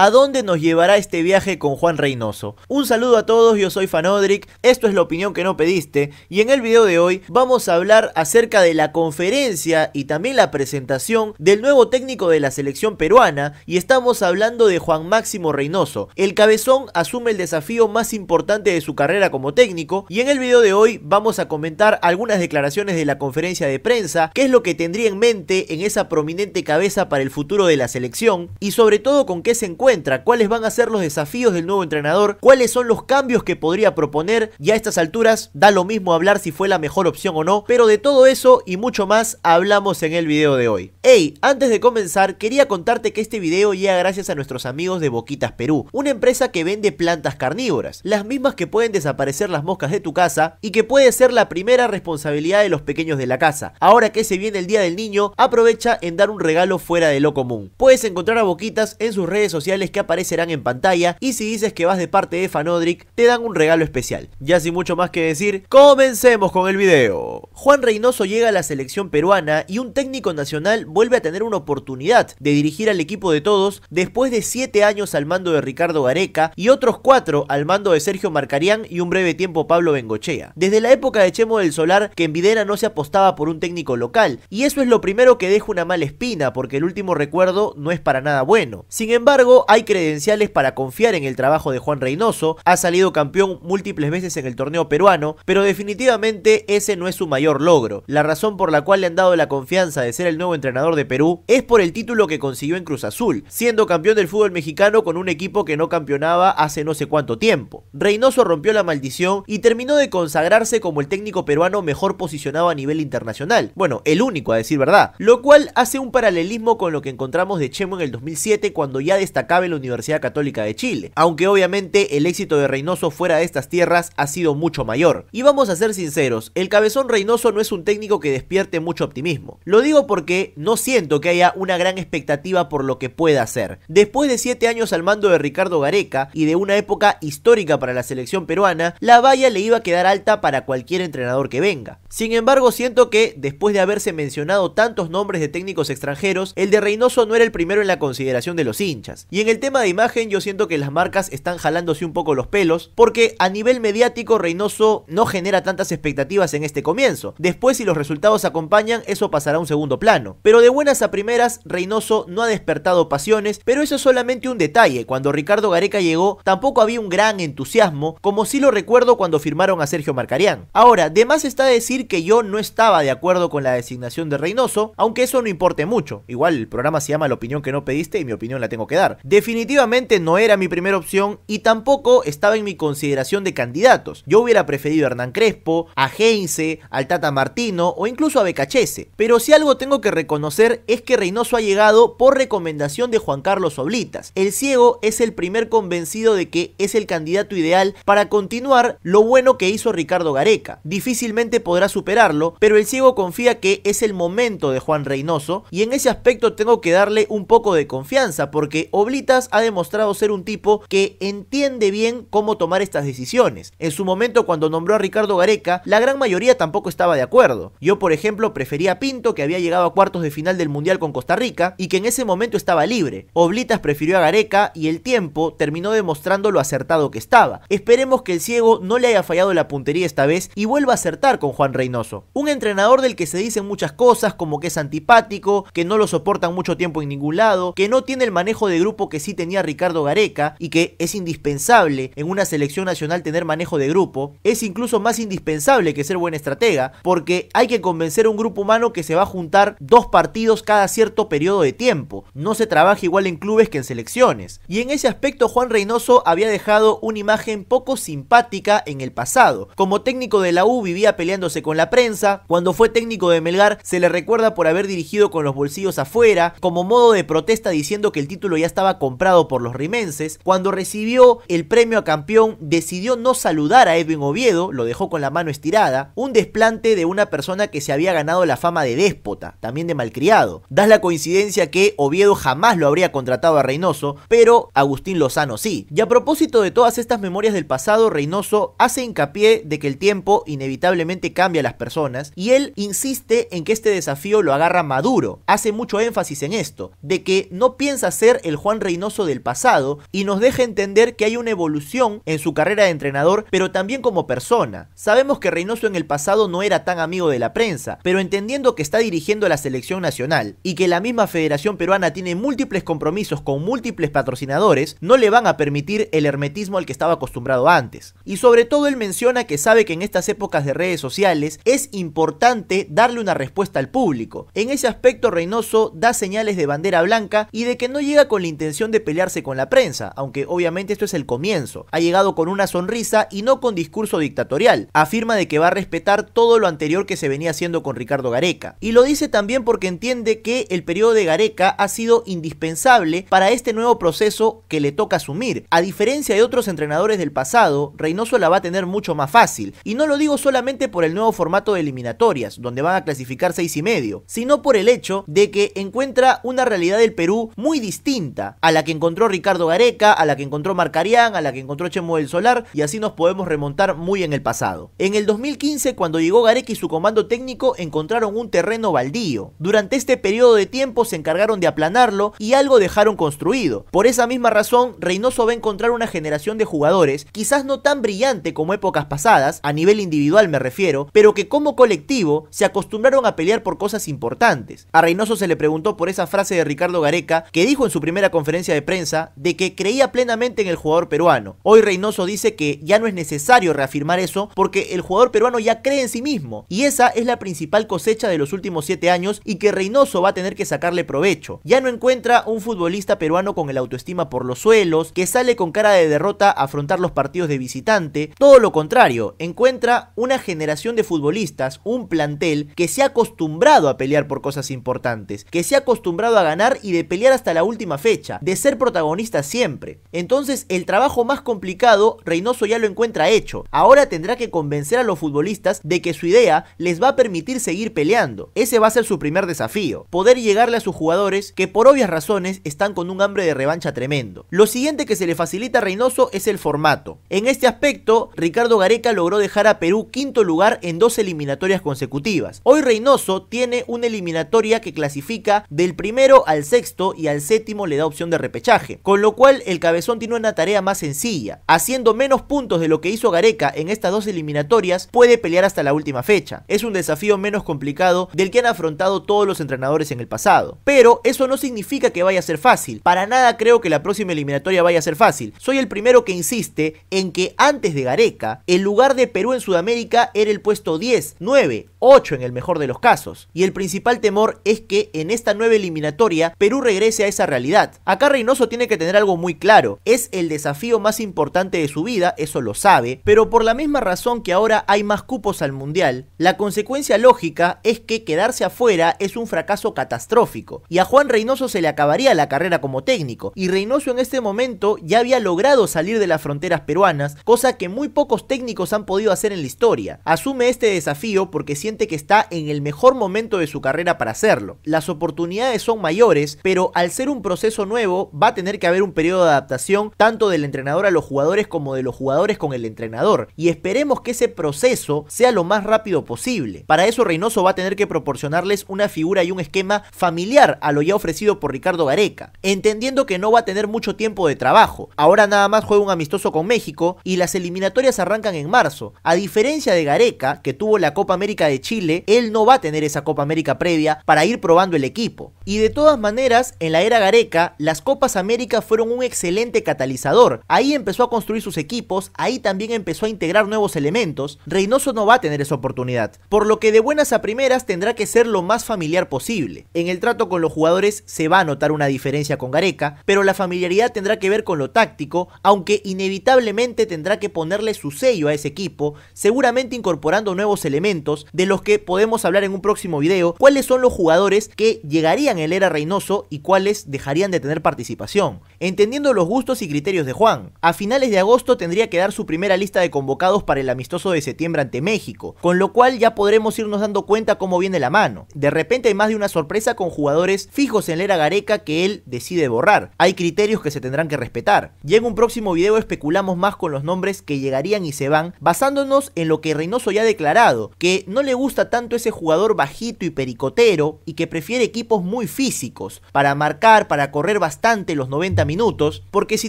a dónde nos llevará este viaje con Juan Reynoso. Un saludo a todos, yo soy Fanodric, esto es la opinión que no pediste y en el video de hoy vamos a hablar acerca de la conferencia y también la presentación del nuevo técnico de la selección peruana y estamos hablando de Juan Máximo Reynoso. El cabezón asume el desafío más importante de su carrera como técnico y en el video de hoy vamos a comentar algunas declaraciones de la conferencia de prensa, qué es lo que tendría en mente en esa prominente cabeza para el futuro de la selección y sobre todo con qué se encuentra cuáles van a ser los desafíos del nuevo entrenador, cuáles son los cambios que podría proponer y a estas alturas da lo mismo hablar si fue la mejor opción o no, pero de todo eso y mucho más hablamos en el video de hoy. Hey, antes de comenzar quería contarte que este video llega gracias a nuestros amigos de Boquitas Perú, una empresa que vende plantas carnívoras, las mismas que pueden desaparecer las moscas de tu casa y que puede ser la primera responsabilidad de los pequeños de la casa. Ahora que se viene el Día del Niño, aprovecha en dar un regalo fuera de lo común. Puedes encontrar a Boquitas en sus redes sociales que aparecerán en pantalla y si dices que vas de parte de Fanodric te dan un regalo especial. Ya sin mucho más que decir, comencemos con el video. Juan Reynoso llega a la selección peruana y un técnico nacional vuelve a tener una oportunidad de dirigir al equipo de todos después de 7 años al mando de Ricardo Gareca y otros 4 al mando de Sergio Marcarián y un breve tiempo Pablo Bengochea. Desde la época de Chemo del Solar que en Videra no se apostaba por un técnico local y eso es lo primero que deja una mala espina porque el último recuerdo no es para nada bueno. Sin embargo, hay credenciales para confiar en el trabajo de Juan Reynoso, ha salido campeón múltiples veces en el torneo peruano, pero definitivamente ese no es su mayor logro. La razón por la cual le han dado la confianza de ser el nuevo entrenador de Perú es por el título que consiguió en Cruz Azul, siendo campeón del fútbol mexicano con un equipo que no campeonaba hace no sé cuánto tiempo. Reynoso rompió la maldición y terminó de consagrarse como el técnico peruano mejor posicionado a nivel internacional. Bueno, el único a decir verdad, lo cual hace un paralelismo con lo que encontramos de Chemo en el 2007 cuando ya destacó cabe la Universidad Católica de Chile, aunque obviamente el éxito de Reynoso fuera de estas tierras ha sido mucho mayor. Y vamos a ser sinceros, el cabezón Reynoso no es un técnico que despierte mucho optimismo. Lo digo porque no siento que haya una gran expectativa por lo que pueda hacer. Después de 7 años al mando de Ricardo Gareca y de una época histórica para la selección peruana, la valla le iba a quedar alta para cualquier entrenador que venga. Sin embargo, siento que después de haberse mencionado tantos nombres de técnicos extranjeros, el de Reynoso no era el primero en la consideración de los hinchas. Y en el tema de imagen yo siento que las marcas están jalándose un poco los pelos porque a nivel mediático Reynoso no genera tantas expectativas en este comienzo. Después si los resultados acompañan eso pasará a un segundo plano. Pero de buenas a primeras Reynoso no ha despertado pasiones, pero eso es solamente un detalle. Cuando Ricardo Gareca llegó tampoco había un gran entusiasmo como si lo recuerdo cuando firmaron a Sergio Marcarián. Ahora, de más está decir que yo no estaba de acuerdo con la designación de Reynoso, aunque eso no importe mucho. Igual el programa se llama La opinión que no pediste y mi opinión la tengo que dar. Definitivamente no era mi primera opción y tampoco estaba en mi consideración de candidatos. Yo hubiera preferido a Hernán Crespo, a Heinze, al Tata Martino o incluso a Becachese. Pero si algo tengo que reconocer es que Reynoso ha llegado por recomendación de Juan Carlos Oblitas. El ciego es el primer convencido de que es el candidato ideal para continuar lo bueno que hizo Ricardo Gareca. Difícilmente podrá superarlo, pero el ciego confía que es el momento de Juan Reynoso y en ese aspecto tengo que darle un poco de confianza porque Oblitas ha demostrado ser un tipo que entiende bien cómo tomar estas decisiones. En su momento cuando nombró a Ricardo Gareca, la gran mayoría tampoco estaba de acuerdo. Yo, por ejemplo, prefería a Pinto que había llegado a cuartos de final del Mundial con Costa Rica y que en ese momento estaba libre. Oblitas prefirió a Gareca y el tiempo terminó demostrando lo acertado que estaba. Esperemos que el ciego no le haya fallado la puntería esta vez y vuelva a acertar con Juan Reynoso. Un entrenador del que se dicen muchas cosas como que es antipático, que no lo soportan mucho tiempo en ningún lado, que no tiene el manejo de grupo que sí tenía Ricardo Gareca y que es indispensable en una selección nacional tener manejo de grupo, es incluso más indispensable que ser buen estratega, porque hay que convencer a un grupo humano que se va a juntar dos partidos cada cierto periodo de tiempo. No se trabaja igual en clubes que en selecciones. Y en ese aspecto Juan Reynoso había dejado una imagen poco simpática en el pasado. Como técnico de la U vivía peleándose con la prensa, cuando fue técnico de Melgar se le recuerda por haber dirigido con los bolsillos afuera, como modo de protesta diciendo que el título ya estaba comprado por los rimenses. Cuando recibió el premio a campeón, decidió no saludar a Edwin Oviedo, lo dejó con la mano estirada. Un desplante de una persona que se había ganado la fama de déspota, también de malcriado. Das la coincidencia que Oviedo jamás lo habría contratado a Reynoso, pero Agustín Lozano sí. Y a propósito de todas estas memorias del pasado, Reynoso hace hincapié de que el tiempo inevitablemente cambia a las personas y él insiste en que este desafío lo agarra maduro. Hace mucho énfasis en esto, de que no piensa ser el Juan Reynoso del pasado y nos deja entender que hay una evolución en su carrera de entrenador, pero también como persona. Sabemos que Reynoso en el pasado no era tan amigo de la prensa, pero entendiendo que está dirigiendo la selección nacional y que la misma Federación Peruana tiene múltiples compromisos con múltiples patrocinadores, no le van a permitir el hermetismo al que estaba acostumbrado antes. Y sobre todo él menciona que sabe que en estas épocas de redes sociales es importante darle una respuesta al público. En ese aspecto Reynoso da señales de bandera blanca y de que no llega con la intención de pelearse con la prensa, aunque obviamente esto es el comienzo. Ha llegado con una sonrisa y no con discurso dictatorial. Afirma de que va a respetar todo lo anterior que se venía haciendo con Ricardo Gareca. Y lo dice también porque entiende que el periodo de Gareca ha sido indispensable para este nuevo proceso que le toca asumir. A diferencia de otros entrenadores del pasado, Reynoso la va a tener mucho más fácil. Y no lo digo solamente por el nuevo formato de eliminatorias, donde van a clasificar 6 y medio, sino por el hecho de que encuentra una realidad del Perú muy distinta a la que encontró Ricardo Gareca, a la que encontró Marcarián, a la que encontró Chemo del Solar, y así nos podemos remontar muy en el pasado. En el 2015, cuando llegó Gareca y su comando técnico, encontraron un terreno baldío. Durante este periodo de tiempo se encargaron de aplanarlo y algo dejaron construido. Por esa misma razón, Reynoso va a encontrar una generación de jugadores, quizás no tan brillante como épocas pasadas, a nivel individual me refiero, pero que como colectivo se acostumbraron a pelear por cosas importantes. A Reynoso se le preguntó por esa frase de Ricardo Gareca que dijo en su primera conferencia conferencia de prensa de que creía plenamente en el jugador peruano. Hoy Reynoso dice que ya no es necesario reafirmar eso porque el jugador peruano ya cree en sí mismo y esa es la principal cosecha de los últimos 7 años y que Reynoso va a tener que sacarle provecho. Ya no encuentra un futbolista peruano con el autoestima por los suelos, que sale con cara de derrota a afrontar los partidos de visitante, todo lo contrario, encuentra una generación de futbolistas, un plantel que se ha acostumbrado a pelear por cosas importantes, que se ha acostumbrado a ganar y de pelear hasta la última fecha de ser protagonista siempre. Entonces el trabajo más complicado Reynoso ya lo encuentra hecho. Ahora tendrá que convencer a los futbolistas de que su idea les va a permitir seguir peleando. Ese va a ser su primer desafío, poder llegarle a sus jugadores que por obvias razones están con un hambre de revancha tremendo. Lo siguiente que se le facilita a Reynoso es el formato. En este aspecto, Ricardo Gareca logró dejar a Perú quinto lugar en dos eliminatorias consecutivas. Hoy Reynoso tiene una eliminatoria que clasifica del primero al sexto y al séptimo le da opción de repechaje, con lo cual el cabezón tiene una tarea más sencilla. Haciendo menos puntos de lo que hizo Gareca en estas dos eliminatorias, puede pelear hasta la última fecha. Es un desafío menos complicado del que han afrontado todos los entrenadores en el pasado. Pero eso no significa que vaya a ser fácil. Para nada creo que la próxima eliminatoria vaya a ser fácil. Soy el primero que insiste en que antes de Gareca, el lugar de Perú en Sudamérica era el puesto 10, 9, 8 en el mejor de los casos. Y el principal temor es que en esta nueva eliminatoria Perú regrese a esa realidad. Acá Reynoso tiene que tener algo muy claro, es el desafío más importante de su vida, eso lo sabe, pero por la misma razón que ahora hay más cupos al Mundial, la consecuencia lógica es que quedarse afuera es un fracaso catastrófico, y a Juan Reynoso se le acabaría la carrera como técnico, y Reynoso en este momento ya había logrado salir de las fronteras peruanas, cosa que muy pocos técnicos han podido hacer en la historia. Asume este desafío porque siente que está en el mejor momento de su carrera para hacerlo. Las oportunidades son mayores, pero al ser un proceso nuevo, va a tener que haber un periodo de adaptación tanto del entrenador a los jugadores como de los jugadores con el entrenador. Y esperemos que ese proceso sea lo más rápido posible. Para eso Reynoso va a tener que proporcionarles una figura y un esquema familiar a lo ya ofrecido por Ricardo Gareca, entendiendo que no va a tener mucho tiempo de trabajo. Ahora nada más juega un amistoso con México y las eliminatorias arrancan en marzo. A diferencia de Gareca, que tuvo la Copa América de Chile, él no va a tener esa Copa América previa para ir probando el equipo. Y de todas maneras, en la era Gareca, las Copas América fueron un excelente catalizador. Ahí empezó a construir sus equipos, ahí también empezó a integrar nuevos elementos. Reynoso no va a tener esa oportunidad, por lo que de buenas a primeras tendrá que ser lo más familiar posible. En el trato con los jugadores se va a notar una diferencia con Gareca, pero la familiaridad tendrá que ver con lo táctico, aunque inevitablemente tendrá que ponerle su sello a ese equipo, seguramente incorporando nuevos elementos de los que podemos hablar en un próximo video, cuáles son los jugadores que llegarían el era Reynoso y cuáles dejarían de tener participación, entendiendo los gustos y criterios de Juan. A finales de agosto tendría que dar su primera lista de convocados para el amistoso de septiembre ante México, con lo cual ya podremos irnos dando cuenta cómo viene la mano. De repente hay más de una sorpresa con jugadores fijos en Lera Gareca que él decide borrar. Hay criterios que se tendrán que respetar. y en un próximo video especulamos más con los nombres que llegarían y se van, basándonos en lo que Reynoso ya ha declarado, que no le gusta tanto ese jugador bajito y pericotero y que prefiere equipos muy físicos, para marcar, para correr bastante bastante los 90 minutos, porque si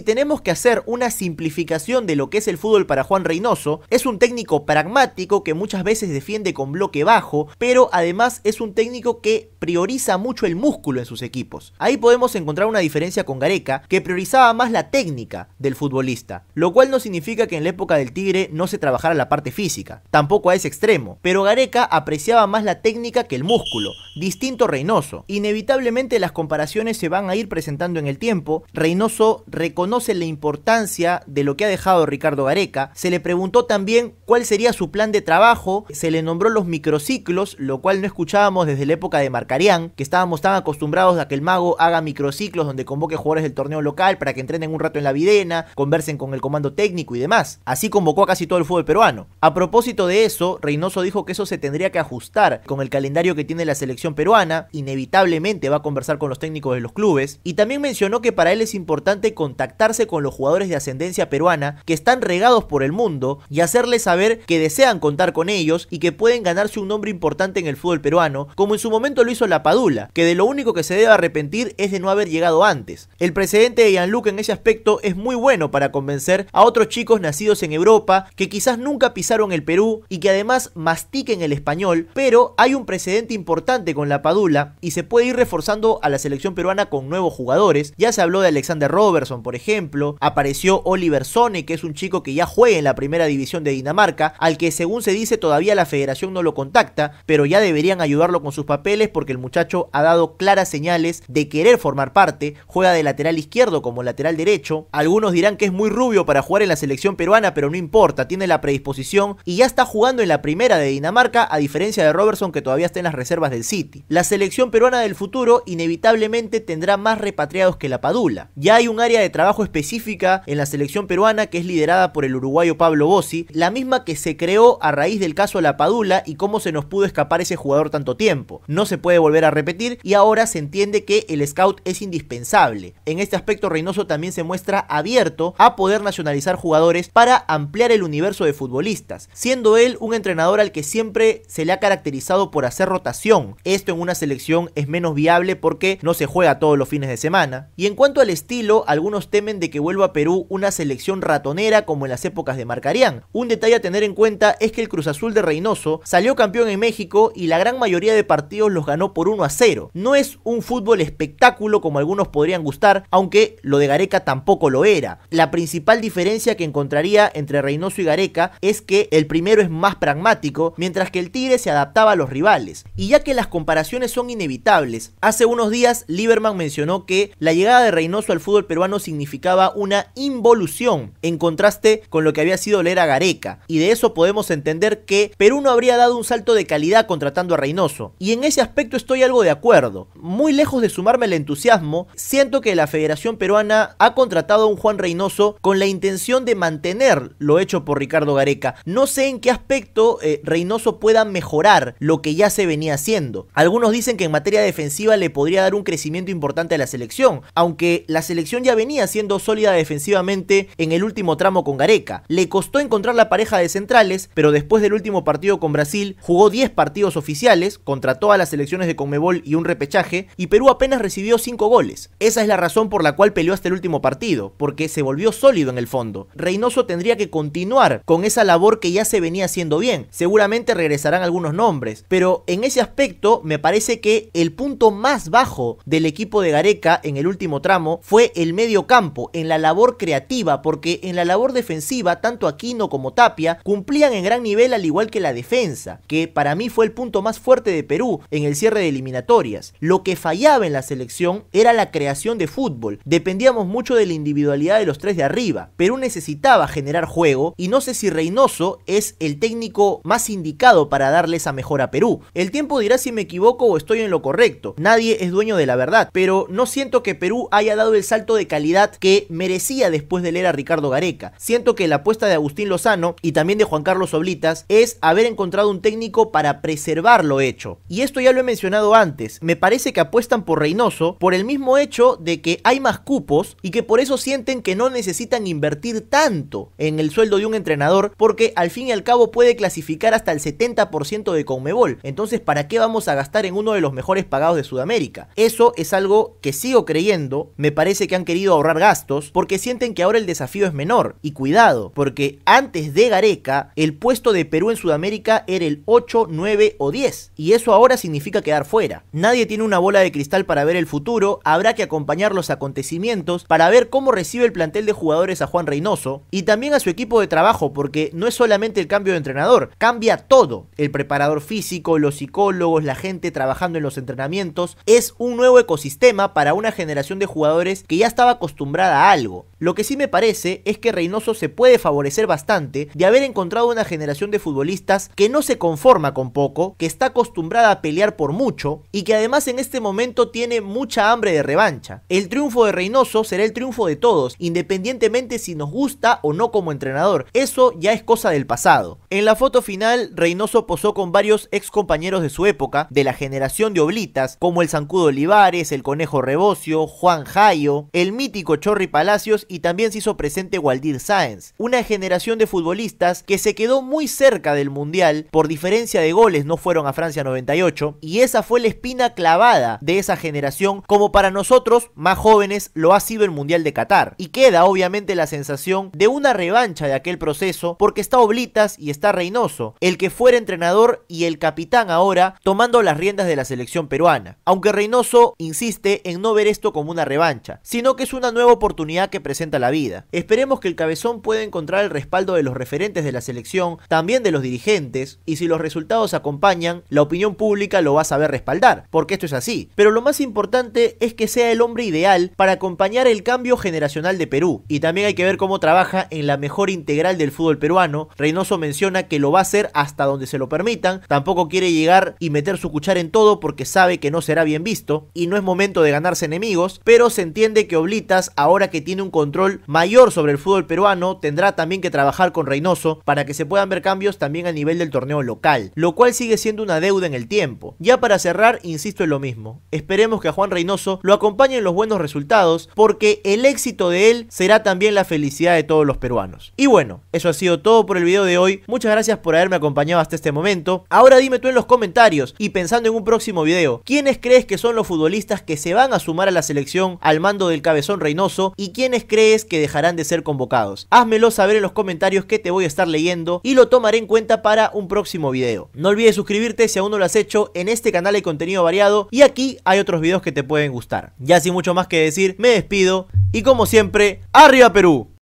tenemos que hacer una simplificación de lo que es el fútbol para Juan Reynoso, es un técnico pragmático que muchas veces defiende con bloque bajo, pero además es un técnico que prioriza mucho el músculo en sus equipos. Ahí podemos encontrar una diferencia con Gareca, que priorizaba más la técnica del futbolista, lo cual no significa que en la época del Tigre no se trabajara la parte física, tampoco a ese extremo, pero Gareca apreciaba más la técnica que el músculo, distinto Reynoso. Inevitablemente las comparaciones se van a ir presentando en el tiempo, Reynoso reconoce la importancia de lo que ha dejado Ricardo Gareca, se le preguntó también cuál sería su plan de trabajo, se le nombró los microciclos, lo cual no escuchábamos desde la época de Marcarián, que estábamos tan acostumbrados a que el mago haga microciclos donde convoque jugadores del torneo local para que entrenen un rato en la videna, conversen con el comando técnico y demás. Así convocó a casi todo el fútbol peruano. A propósito de eso, Reynoso dijo que eso se tendría que ajustar con el calendario que tiene la selección peruana, inevitablemente va a conversar con los técnicos de los clubes, y también mencionó que para él es importante contactarse con los jugadores de ascendencia peruana que están regados por el mundo y hacerles saber que desean contar con ellos y que pueden ganarse un nombre importante en el fútbol peruano, como en su momento lo hizo La Padula, que de lo único que se debe arrepentir es de no haber llegado antes. El precedente de Gianluca en ese aspecto es muy bueno para convencer a otros chicos nacidos en Europa que quizás nunca pisaron el Perú y que además mastiquen el español, pero hay un precedente importante con La Padula y se puede ir reforzando a la selección peruana con nuevos jugadores. Ya se habló de Alexander Robertson, por ejemplo. Apareció Oliver Sone, que es un chico que ya juega en la primera división de Dinamarca, al que según se dice todavía la federación no lo contacta, pero ya deberían ayudarlo con sus papeles porque el muchacho ha dado claras señales de querer formar parte. Juega de lateral izquierdo como lateral derecho. Algunos dirán que es muy rubio para jugar en la selección peruana, pero no importa, tiene la predisposición y ya está jugando en la primera de Dinamarca, a diferencia de Robertson que todavía está en las reservas del City. La selección peruana del futuro inevitablemente tendrá más repatriados que la Padula. Ya hay un área de trabajo específica en la selección peruana que es liderada por el uruguayo Pablo Bossi, la misma que se creó a raíz del caso La Padula y cómo se nos pudo escapar ese jugador tanto tiempo. No se puede volver a repetir y ahora se entiende que el scout es indispensable. En este aspecto Reynoso también se muestra abierto a poder nacionalizar jugadores para ampliar el universo de futbolistas, siendo él un entrenador al que siempre se le ha caracterizado por hacer rotación. Esto en una selección es menos viable porque no se juega todos los fines de semana. Y en cuanto al estilo, algunos temen de que vuelva a Perú una selección ratonera como en las épocas de Marcarián. Un detalle a tener en cuenta es que el Cruz Azul de Reynoso salió campeón en México y la gran mayoría de partidos los ganó por 1 a 0. No es un fútbol espectáculo como algunos podrían gustar, aunque lo de Gareca tampoco lo era. La principal diferencia que encontraría entre Reynoso y Gareca es que el primero es más pragmático, mientras que el Tigre se adaptaba a los rivales. Y ya que las comparaciones son inevitables, hace unos días Lieberman mencionó que la llegada de Reynoso al fútbol peruano significaba una involución, en contraste con lo que había sido leer a Gareca, y de eso podemos entender que Perú no habría dado un salto de calidad contratando a Reynoso, y en ese aspecto estoy algo de acuerdo. Muy lejos de sumarme al entusiasmo, siento que la Federación Peruana ha contratado a un Juan Reynoso con la intención de mantener lo hecho por Ricardo Gareca. No sé en qué aspecto eh, Reynoso pueda mejorar lo que ya se venía haciendo. Algunos dicen que en materia defensiva le podría dar un crecimiento importante a la selección, aunque la selección ya venía siendo sólida defensivamente en el último tramo con Gareca. Le costó encontrar la pareja de centrales, pero después del último partido con Brasil jugó 10 partidos oficiales contra todas las selecciones de Conmebol y un repechaje, y Perú apenas recibió 5 goles. Esa es la razón por la cual peleó hasta el último partido, porque se volvió sólido en el fondo. Reynoso tendría que continuar con esa labor que ya se venía haciendo bien. Seguramente regresarán algunos nombres, pero en ese aspecto me parece que el punto más bajo del equipo de Gareca en el último tramo fue el medio campo, en la labor creativa, porque en la labor defensiva tanto Aquino como Tapia cumplían en gran nivel al igual que la defensa, que para mí fue el punto más fuerte de Perú en el cierre de eliminatorias. Lo que fallaba en la selección era la creación de fútbol, dependíamos mucho de la individualidad de los tres de arriba. Perú necesitaba generar juego y no sé si Reynoso es el técnico más indicado para darle esa mejora a Perú. El tiempo dirá si me equivoco o estoy en lo correcto, nadie es dueño de la verdad, pero no siento que Perú haya dado el salto de calidad que merecía después de leer a Ricardo Gareca. Siento que la apuesta de Agustín Lozano y también de Juan Carlos Oblitas es haber encontrado un técnico para preservar lo hecho. Y esto ya lo he mencionado antes, me parece que apuestan por Reynoso por el mismo hecho de que hay más cupos y que por eso sienten que no necesitan invertir tanto en el sueldo de un entrenador porque al fin y al cabo puede clasificar hasta el 70% de Conmebol. Entonces, ¿para qué vamos a gastar en uno de los mejores pagados de Sudamérica? Eso es algo que sigo creyendo, me parece que han querido ahorrar gastos porque sienten que ahora el desafío es menor. Y cuidado, porque antes de Gareca, el puesto de Perú en Sudamérica era el 8, 9 o 10. Y eso ahora significa quedar fuera. Nadie tiene una bola de cristal para ver el futuro, habrá que acompañar los acontecimientos para ver cómo recibe el plantel de jugadores a Juan Reynoso y también a su equipo de trabajo, porque no es solamente el cambio de entrenador, cambia todo. El preparador físico, los psicólogos, la gente trabajando en los entrenamientos, es un nuevo ecosistema para una generación de jugadores que ya estaba acostumbrada a algo. Lo que sí me parece es que Reynoso se puede favorecer bastante de haber encontrado una generación de futbolistas que no se conforma con poco, que está acostumbrada a pelear por mucho y que además en este momento tiene mucha hambre de revancha. El triunfo de Reynoso será el triunfo de todos, independientemente si nos gusta o no como entrenador. Eso ya es cosa del pasado. En la foto final, Reynoso posó con varios ex compañeros de su época, de la generación de Oblitas, como el Sancudo Olivares, el Conejo Rebocio, Juan Jayo, el mítico Chorri Palacios y también se hizo presente Waldir Sáenz, una generación de futbolistas que se quedó muy cerca del Mundial, por diferencia de goles no fueron a Francia 98, y esa fue la espina clavada de esa generación, como para nosotros, más jóvenes, lo ha sido el Mundial de Qatar. Y queda obviamente la sensación de una revancha de aquel proceso, porque está Oblitas y está Reynoso, el que fuera entrenador y el capitán ahora, tomando las riendas de la selección peruana. Aunque Reynoso insiste en no ver esto como una revancha, sino que es una nueva oportunidad que presenta la vida. Esperemos que el cabezón pueda encontrar el respaldo de los referentes de la selección, también de los dirigentes, y si los resultados acompañan, la opinión pública lo va a saber respaldar, porque esto es así. Pero lo más importante es que sea el hombre ideal para acompañar el cambio generacional de Perú. Y también hay que ver cómo trabaja en la mejor integral del fútbol peruano. Reynoso menciona que lo va a hacer hasta donde se lo permitan, tampoco quiere llegar y meter su cuchar en todo porque sabe que no será bien visto, y no es momento de ganarse enemigos, pero se entiende que Oblitas, ahora que tiene un control control mayor sobre el fútbol peruano, tendrá también que trabajar con Reynoso para que se puedan ver cambios también a nivel del torneo local, lo cual sigue siendo una deuda en el tiempo. Ya para cerrar, insisto en lo mismo, esperemos que a Juan Reynoso lo acompañen los buenos resultados, porque el éxito de él será también la felicidad de todos los peruanos. Y bueno, eso ha sido todo por el video de hoy, muchas gracias por haberme acompañado hasta este momento. Ahora dime tú en los comentarios y pensando en un próximo video, ¿quiénes crees que son los futbolistas que se van a sumar a la selección al mando del cabezón Reynoso y quiénes crees que dejarán de ser convocados? Házmelo saber en los comentarios que te voy a estar leyendo y lo tomaré en cuenta para un próximo video. No olvides suscribirte si aún no lo has hecho, en este canal hay contenido variado y aquí hay otros videos que te pueden gustar. Ya sin mucho más que decir, me despido y como siempre, ¡Arriba Perú!